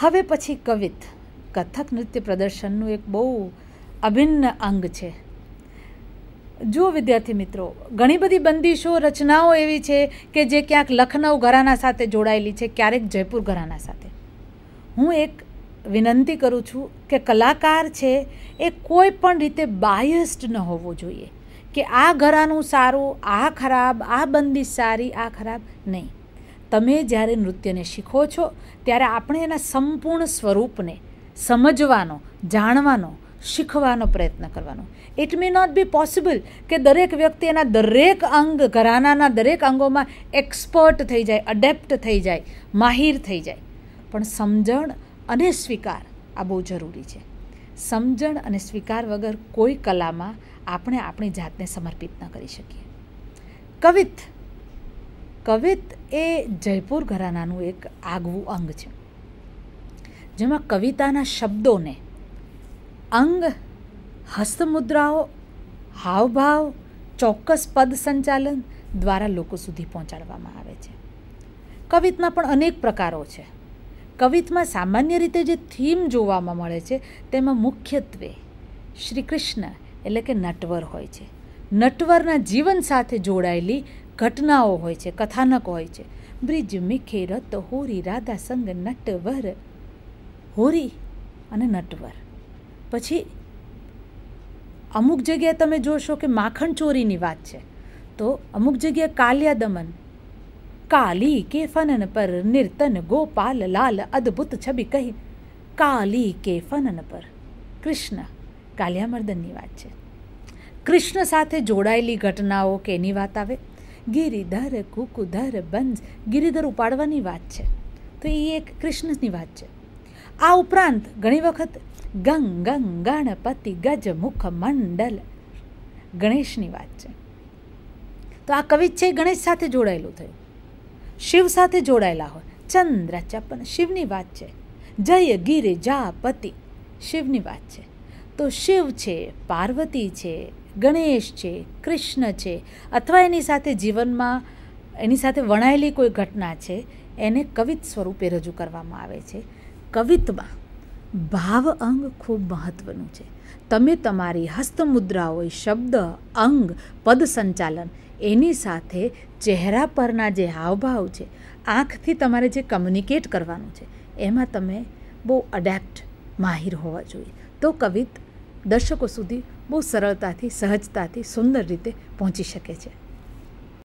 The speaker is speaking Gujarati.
હવે પછી કવિત કથક નૃત્ય પ્રદર્શનનું એક બહુ અભિન્ન અંગ છે જુઓ વિદ્યાર્થી મિત્રો ઘણી બધી બંદીશો રચનાઓ એવી છે કે જે ક્યાંક લખનઉ ઘરાના સાથે જોડાયેલી છે ક્યારેક જયપુર ઘરાના સાથે હું એક વિનંતી કરું છું કે કલાકાર છે એ કોઈ પણ રીતે બાયસ્ડ ન હોવો જોઈએ કે આ ઘરાનું સારું આ ખરાબ આ બંદીશ સારી આ ખરાબ નહીં તમે જ્યારે નૃત્યને શીખો છો ત્યારે આપણે એના સંપૂર્ણ સ્વરૂપને સમજવાનો જાણવાનો શીખવાનો પ્રયત્ન કરવાનો it may not be possible કે દરેક વ્યક્તિ એના દરેક અંગ ઘરાનાના દરેક અંગોમાં એક્સપર્ટ થઈ જાય અડેપ્ટ થઈ જાય માહિર થઈ જાય પણ સમજણ અને સ્વીકાર આ બહુ જરૂરી છે સમજણ અને સ્વીકાર વગર કોઈ કલામાં આપણે આપણી જાતને સમર્પિત ન કરી શકીએ કવિત કવિત એ જયપુર ઘરાનાનું એક આગવું અંગ છે જેમાં કવિતાના શબ્દોને અંગ હસ્તમુદ્રાઓ હાવભાવ ચોક્કસ પદ સંચાલન દ્વારા લોકો સુધી પહોંચાડવામાં આવે છે કવિતના પણ અનેક પ્રકારો છે કવિતમાં સામાન્ય રીતે જે થીમ જોવામાં મળે છે તેમાં મુખ્યત્વે શ્રી કૃષ્ણ એટલે કે નટવર હોય છે નટવરના જીવન સાથે જોડાયેલી ઘટનાઓ હોય છે કથાનક હોય છે બ્રિજ મિખે રત હોરી રાધા સંગ નટવર હોરી અને નટવર પછી અમુક જગ્યાએ તમે જોશો કે માખણ ચોરીની વાત છે તો અમુક જગ્યાએ કાલિયા દમન કાલી કે ફનન પર નિર્તન ગોપાલ લાલ અદ્ભુત છબી કહી કાલી કે ફનન પર કૃષ્ણ કાલિયા મર્દનની વાત છે કૃષ્ણ સાથે જોડાયેલી ઘટનાઓ કેની વાત આવે ગિરિધર કુકુધર બંજ ગિરિધર ઉપાડવાની વાત છે તો એ એક કૃષ્ણની વાત છે આ ઉપરાંત ઘણી વખત ગંગ ગંગ ગણપતિ ગજ મુખ મંડલ ગણેશની વાત છે તો આ કવિચ્છય ગણેશ સાથે જોડાયેલું થયું શિવ સાથે જોડાયેલા હોય ચંદ્ર ચપન શિવની વાત છે જય ગિરિજાપતિ શિવની વાત છે તો શિવ છે પાર્વતી છે ગણેશ છે કૃષ્ણ છે અથવા એની સાથે જીવનમાં એની સાથે વણાયેલી કોઈ ઘટના છે એને કવિત સ્વરૂપે રજૂ કરવામાં આવે છે કવિતમાં ભાવ અંગ ખૂબ મહત્ત્વનું છે તમે તમારી હસ્તમુદ્રા હોય શબ્દ અંગ પદ સંચાલન એની સાથે ચહેરા પરના જે હાવભાવ છે આંખથી તમારે જે કમ્યુનિકેટ કરવાનું છે એમાં તમે બહુ અડેપ્ટ માહિર હોવા જોઈએ તો કવિત દર્શકો સુધી બહુ સરળતાથી સહજતાથી સુંદર રીતે પહોંચી શકે છે